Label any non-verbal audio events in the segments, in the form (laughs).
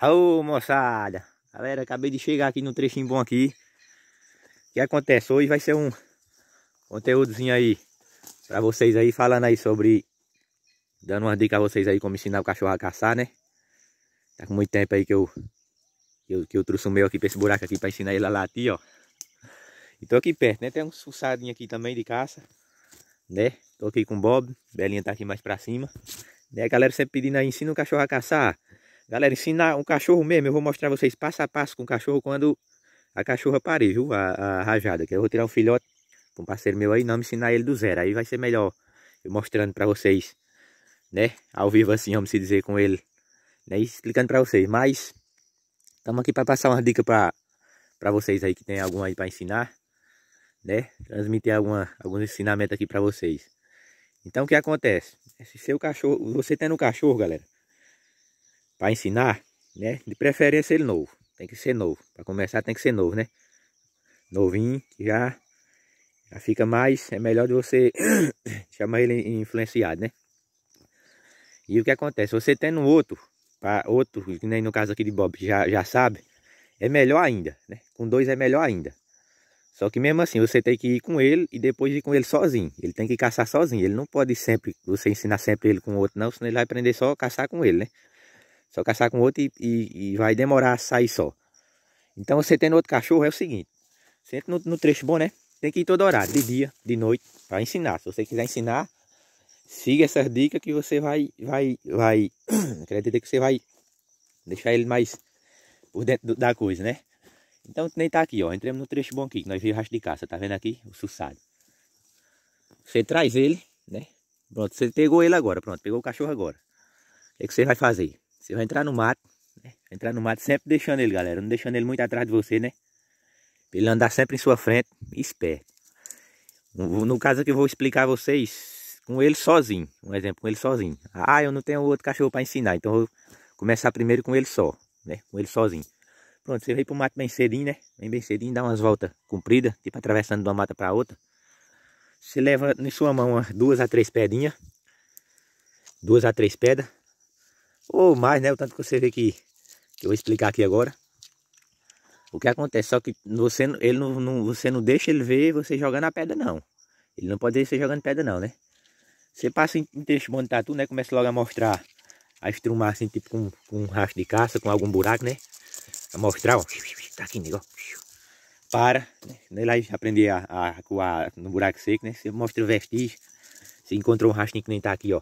Alô moçada, galera, acabei de chegar aqui no trechinho bom aqui. O que acontece? Hoje vai ser um conteúdozinho aí pra vocês aí, falando aí sobre. Dando umas dicas a vocês aí como ensinar o cachorro a caçar, né? Tá com muito tempo aí que eu. Que eu, que eu trouxe o meu aqui pra esse buraco aqui pra ensinar ele a latir, ó. E tô aqui perto, né? Tem um suçadinho aqui também de caça, né? Tô aqui com o Bob, Belinha tá aqui mais pra cima. Né, galera sempre pedindo aí, ensina o cachorro a caçar Galera, ensinar um cachorro mesmo, eu vou mostrar vocês passo a passo com o cachorro quando a cachorra parir, viu? A, a rajada, que eu vou tirar um filhote com um parceiro meu aí, não me ensinar ele do zero, aí vai ser melhor eu mostrando para vocês, né? Ao vivo assim, vamos se dizer com ele, né? explicando para vocês, mas estamos aqui para passar uma dica para para vocês aí que tem alguma aí para ensinar, né? Transmitir alguma alguns ensinamentos aqui para vocês. Então o que acontece? Se seu cachorro, você tendo um cachorro, galera, para ensinar, né? De preferência ele novo. Tem que ser novo. Para começar tem que ser novo, né? Novinho, já, já fica mais. É melhor de você (coughs) chamar ele influenciado, né? E o que acontece? Você tendo outro, para outro, que nem no caso aqui de Bob, já, já sabe, é melhor ainda, né? Com dois é melhor ainda. Só que mesmo assim, você tem que ir com ele e depois ir com ele sozinho. Ele tem que caçar sozinho. Ele não pode sempre, você ensinar sempre ele com outro, não, senão ele vai aprender só a caçar com ele, né? Só caçar com outro e, e, e vai demorar a sair só. Então você tendo outro cachorro é o seguinte. Você entra no, no trecho bom, né? Tem que ir todo horário, de dia, de noite, para ensinar. Se você quiser ensinar, siga essas dicas que você vai, vai, vai, (clears throat) acredita que você vai deixar ele mais por dentro da coisa, né? Então nem tá aqui, ó, entramos no trecho bom aqui, que nós vimos rastro de caça, tá vendo aqui? O suçado. Você traz ele, né? Pronto, você pegou ele agora, pronto, pegou o cachorro agora. O que, é que você vai fazer? Você vai entrar no mato, né? Entrar no mato sempre deixando ele, galera. Não deixando ele muito atrás de você, né? Pra ele andar sempre em sua frente, esperto. No caso aqui eu vou explicar a vocês com ele sozinho. Um exemplo, com ele sozinho. Ah, eu não tenho outro cachorro para ensinar, então eu vou começar primeiro com ele só, né? Com ele sozinho. Pronto, você para pro mato bem cedinho, né? Vem bem cedinho, dá umas voltas compridas, tipo atravessando de uma mata para outra. Você leva em sua mão duas a três pedrinhas. Duas a três pedras ou mais, né? O tanto que você vê que, que eu vou explicar aqui agora. O que acontece, só que você, ele não, não, você não deixa ele ver você jogando a pedra, não. Ele não pode ser você jogando pedra, não, né? Você passa em, em bom de tatu, né? Começa logo a mostrar, a estrumar assim, tipo com, com um rastro de caça, com algum buraco, né? A mostrar, ó, tá aqui, negócio. Para, né? Lá aprender a, a, a, no buraco seco, né? Você mostra o vestígio. Você encontrou um rastinho que nem tá aqui, ó.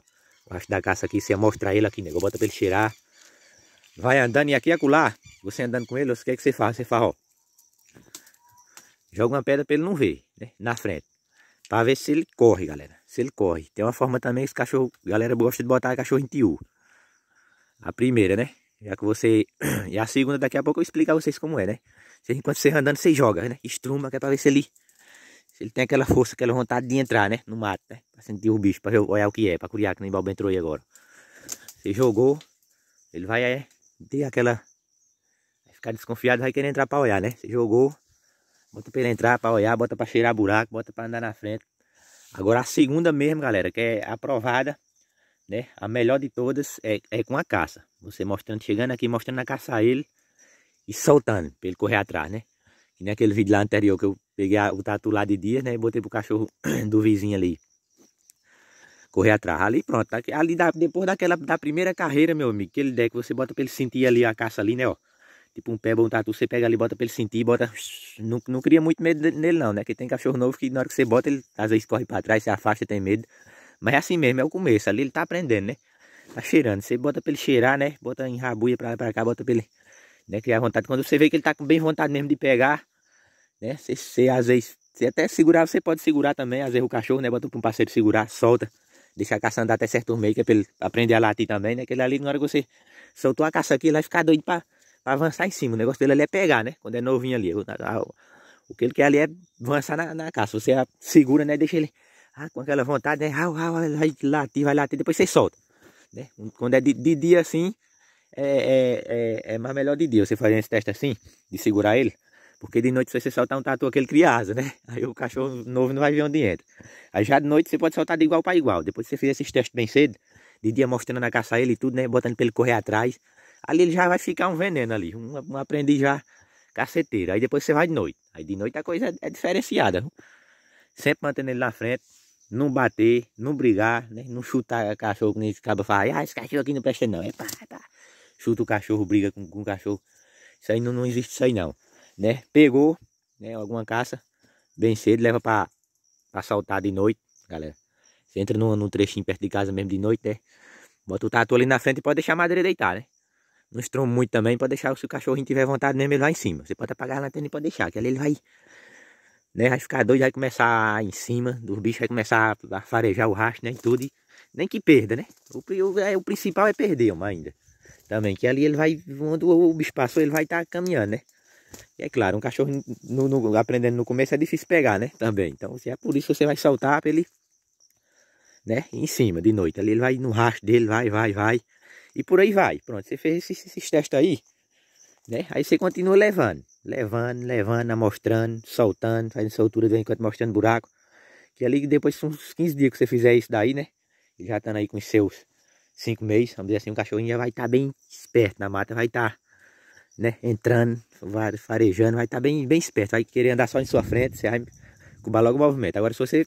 Acho da caça aqui, você ia mostrar ele aqui, nego. Bota pra ele cheirar. Vai andando e aqui e é acolá. Você andando com ele, o que é que você faz? Você faz, ó. Joga uma pedra pra ele não ver, né? Na frente. Pra ver se ele corre, galera. Se ele corre. Tem uma forma também que os cachorros... Galera gosta de botar cachorro em tiú. A primeira, né? Já que você... (clears throat) E a segunda, daqui a pouco eu explico a vocês como é, né? Enquanto você andando, você joga, né? Estruma, que é pra ver se ele... Se ele tem aquela força, aquela vontade de entrar, né? No mato, né? Pra sentir o bicho, pra olhar o que é, pra curiar, que nem Balba entrou aí agora. Você jogou, ele vai é, ter aquela... Vai ficar desconfiado, vai querer entrar pra olhar, né? Você jogou, bota pra ele entrar pra olhar, bota pra cheirar buraco, bota pra andar na frente. Agora a segunda mesmo, galera, que é aprovada, né? A melhor de todas é, é com a caça. Você mostrando, chegando aqui, mostrando a caça a ele e soltando, pra ele correr atrás, né? Que nem aquele vídeo lá anterior que eu peguei a, o tatu lá de dias, né? E botei pro cachorro (clears throat) do vizinho ali. Correr atrás. Ali pronto. Tá, ali da, depois daquela da primeira carreira, meu amigo. Aquele deck que você bota pra ele sentir ali a caça ali, né? Ó. Tipo um pé bom um tatu, você pega ali, bota pra ele sentir, bota. Não, não cria muito medo nele, não, né? Que tem cachorro novo que na hora que você bota, ele às vezes corre pra trás, se afasta, tem medo. Mas é assim mesmo, é o começo. Ali ele tá aprendendo, né? Tá cheirando. Você bota pra ele cheirar, né? Bota em rabuia pra lá pra cá, bota pra ele né, criar vontade. Quando você vê que ele tá com bem vontade mesmo de pegar, né? Você, você às vezes, você até segurar, você pode segurar também, às vezes o cachorro, né? Bota para um parceiro segurar, solta, deixa a caça andar até certo meio, que é para ele aprender a latir também, né? aquele ali, na hora que você soltou a caça aqui, ele vai ficar doido para avançar em cima. O negócio dele ali é pegar, né? Quando é novinho ali. O, a, o que ele quer ali é avançar na, na caça. Você segura, né? Deixa ele ah, com aquela vontade, né? Rau, rau, vai latir, vai latir, depois você solta. Né? Quando é de, de dia assim, é, é, é, é, mais melhor de dia você fazer esse teste assim, de segurar ele. Porque de noite, se você soltar um tatu, aquele cria asa, né? Aí o cachorro novo não vai ver onde entra. Aí já de noite você pode soltar de igual para igual. Depois que você fizer esses testes bem cedo, de dia mostrando a caça ele e tudo, né? Botando para ele correr atrás. Ali ele já vai ficar um veneno ali. Um, um aprendiz já caceteiro. Aí depois você vai de noite. Aí de noite a coisa é diferenciada. Sempre mantendo ele na frente. Não bater, não brigar, né? Não chutar cachorro que nem acaba falando. ah, esse cachorro aqui não presta não. É pá, Chuta o cachorro, briga com, com o cachorro. Isso aí não, não existe isso aí não né? Pegou, né? Alguma caça bem cedo, leva para saltar de noite, galera. Você entra num, num, trechinho perto de casa mesmo de noite, né? Bota o tatu ali na frente e pode deixar a madeira deitar, né? Não estromo muito também, pode deixar se o cachorrinho tiver vontade mesmo ele lá em cima. Você pode apagar a lanterna e pode deixar, que ali ele vai, né? Vai ficar doido, vai começar em cima dos bichos, vai começar a farejar o rastro, né? E tudo. E nem que perda, né? O, o, é, o principal é perder uma ainda. Também, que ali ele vai, quando o bicho passou, ele vai estar tá caminhando, né? E é claro, um cachorro no, no, aprendendo no começo é difícil pegar, né? Também. Então, se é por isso que você vai soltar pra ele, né? Em cima, de noite. Ali ele vai no rastro dele, vai, vai, vai. E por aí vai. Pronto, você fez esses, esses testes aí, né? Aí você continua levando. Levando, levando, amostrando, soltando, fazendo soltura de vez em quando, mostrando buraco. Que ali depois de uns 15 dias que você fizer isso daí, né? Já estando aí com os seus 5 meses, vamos dizer assim, o cachorrinho já vai estar tá bem esperto na mata, vai estar... Tá né? Entrando, farejando, vai estar tá bem, bem esperto. Vai querer andar só em sua frente, você vai cubar logo o movimento. Agora, se você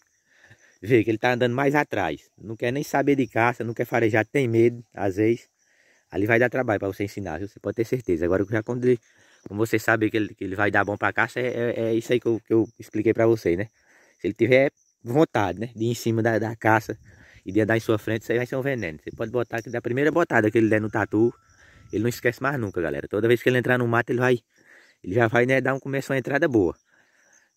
vê que ele está andando mais atrás, não quer nem saber de caça, não quer farejar, tem medo, às vezes, ali vai dar trabalho para você ensinar, viu? você pode ter certeza. Agora, já quando ele, como você sabe que ele, que ele vai dar bom para caça, é, é, é, isso aí que eu, que eu expliquei para você né? Se ele tiver vontade, né, de ir em cima da, da caça e de andar em sua frente, isso aí vai ser um veneno. Você pode botar que da primeira botada que ele der no tatu, ele não esquece mais nunca, galera. Toda vez que ele entrar no mato, ele vai... Ele já vai, né, dar um começo, uma entrada boa.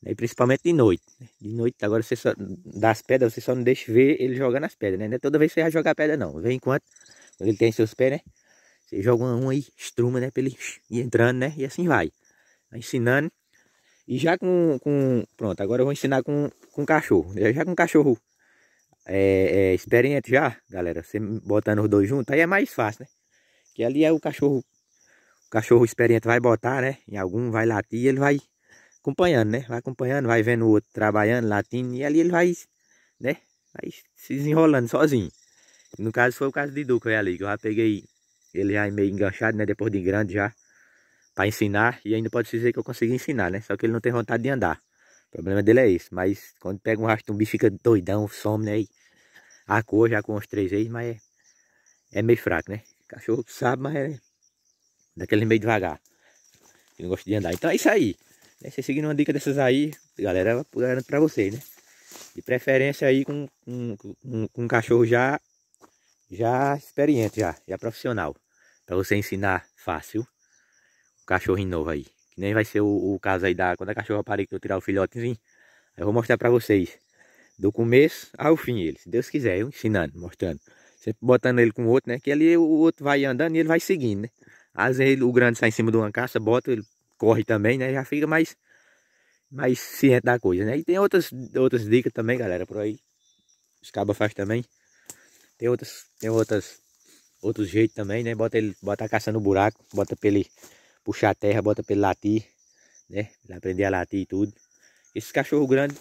Né, e Principalmente de noite. Né. De noite, agora você só... Das pedras, você só não deixa ver ele jogando as pedras, né? É toda vez você vai jogar pedra, não. Vem enquanto... Quando ele tem seus pés, né? Você joga um aí, estruma, né? Pra ele ir entrando, né? E assim vai. Vai ensinando. E já com, com... Pronto, agora eu vou ensinar com, com cachorro. Já com cachorro é, é, experiente já, galera. Você botando os dois juntos, aí é mais fácil, né? Que ali é o cachorro, o cachorro experiente vai botar, né? Em algum vai latir e ele vai acompanhando, né? Vai acompanhando, vai vendo o outro trabalhando, latindo. E ali ele vai, né? Vai se desenrolando sozinho. No caso foi o caso de Duca ali, que eu já peguei ele já meio enganchado, né? Depois de grande já. Pra ensinar. E ainda pode dizer que eu consegui ensinar, né? Só que ele não tem vontade de andar. O problema dele é isso. Mas quando pega um rastro de um bicho, fica doidão, some, né? E a cor já com os três vezes, mas é, é meio fraco, né? Cachorro sabe, mas é daquele meio devagar. Ele não gosta de andar. Então é isso aí. Né? Você seguindo uma dica dessas aí, galera, eu garanto pra vocês, né? De preferência aí com, com, com, com um cachorro já, já experiente, já, já profissional. Pra você ensinar fácil um cachorrinho novo aí. Que nem vai ser o, o caso aí da. Quando a cachorra parei que eu tirar o filhotezinho. Eu vou mostrar pra vocês. Do começo ao fim ele. Se Deus quiser, eu ensinando, mostrando. Sempre botando ele com o outro, né? Que ali o outro vai andando e ele vai seguindo, né? Às vezes o grande sai em cima de uma caça, bota, ele corre também, né? Já fica mais, mais ciente da coisa, né? E tem outras, outras dicas também, galera, por aí. Os cabas faz também. Tem outras, tem outras, outros jeitos também, né? Bota ele, bota a caça no buraco, bota pra ele puxar a terra, bota pra ele latir, né? Ele aprender a latir e tudo. Esses cachorro grande,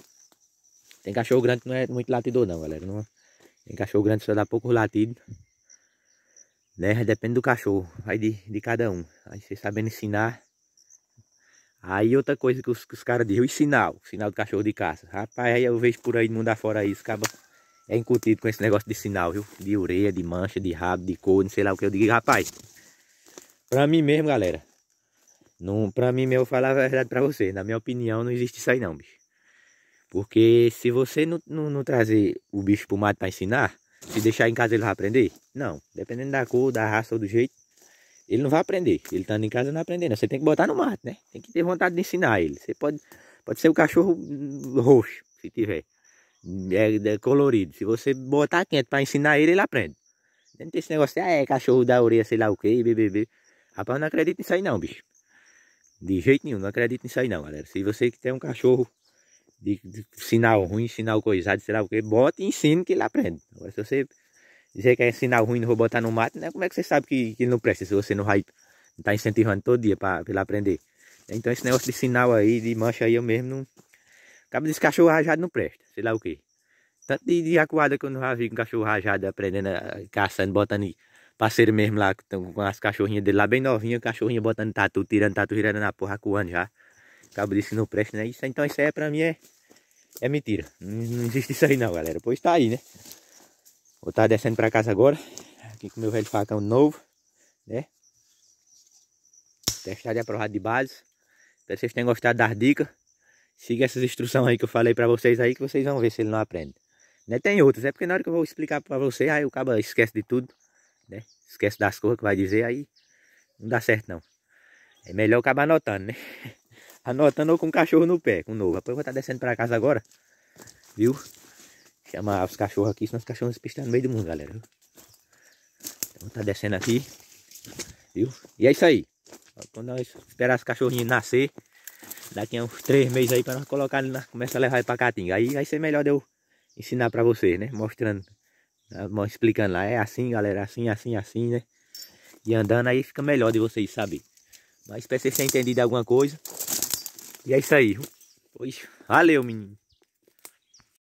tem cachorro grande que não é muito latidor não, galera. Não, tem cachorro grande só dá poucos latidos. Né? Depende do cachorro, aí de, de cada um. Aí você sabendo ensinar. Aí outra coisa que os, os caras dizem, o sinal, o sinal do cachorro de caça. Rapaz, aí eu vejo por aí no mundo afora isso, acaba é incutido com esse negócio de sinal, viu? De ureia de mancha, de rabo, de cor, não sei lá o que eu digo, rapaz. Pra mim mesmo, galera. Não, pra mim mesmo, falar a verdade pra você. Na minha opinião, não existe isso aí não, bicho. Porque se você não, não, não trazer o bicho pro mato para ensinar, se deixar em casa ele vai aprender? Não. Dependendo da cor, da raça ou do jeito, ele não vai aprender. Ele estando em casa não aprendendo. Você tem que botar no mato, né? Tem que ter vontade de ensinar ele. Você pode, pode ser o cachorro roxo, se tiver. É, é colorido. Se você botar quente para ensinar ele, ele aprende. Não tem esse negócio de, ah, é cachorro da orelha, sei lá o quê, BBB. Rapaz, não acredito nisso aí não, bicho. De jeito nenhum, não acredito nisso aí não, galera. Se você que tem um cachorro de, de, sinal ruim, sinal coisado, sei lá o que, bota e ensina que ele aprende. Agora, se você dizer que é sinal ruim não vou botar no mato, né? Como é que você sabe que, que ele não presta se você não vai tá incentivando todo dia para ele aprender? Então esse negócio de sinal aí, de mancha aí, eu mesmo não. Acaba desse cachorro rajado não presta, sei lá o que. Tanto de, de acuada que eu não vi com cachorro rajado aprendendo, eh, caçando, botando parceiro mesmo lá, com as cachorrinhas dele lá bem novinha, cachorrinha botando tatu, tirando tatu, virando na porra, acuando já. Cabo disse que não presta, né? Isso, então isso aí é pra mim é, é mentira. Não, não existe isso aí não, galera. Pois tá aí, né? Vou estar tá descendo pra casa agora. Aqui com meu velho facão novo, né? Testado e aprovado de base. Espero que vocês tenham gostado das dicas. Siga essas instruções aí que eu falei pra vocês aí que vocês vão ver se ele não aprende. Né? Tem outras, é porque na hora que eu vou explicar pra vocês, aí o cabo esquece de tudo, né? Esquece das coisas que vai dizer, aí não dá certo não. É melhor acabar anotando, né? (laughs) Anotando com um cachorro no pé, com um novo. Rapaz, eu vou estar tá descendo para casa agora. Viu? Chamar os cachorros aqui, senão os cachorros se no meio do mundo, galera. Vou Então tá descendo aqui. Viu? E é isso aí. Quando nós esperar os cachorrinhos nascer, daqui a uns três meses aí para nós colocar começar Começa a levar ele pra Caatinga. Aí vai ser melhor de eu ensinar para vocês, né? Mostrando. Né? Explicando lá. É assim, galera. Assim, assim, assim, né? E andando aí fica melhor de vocês saber. Mas espero que vocês tenham entendido alguma coisa. E é isso aí. Valeu, menino.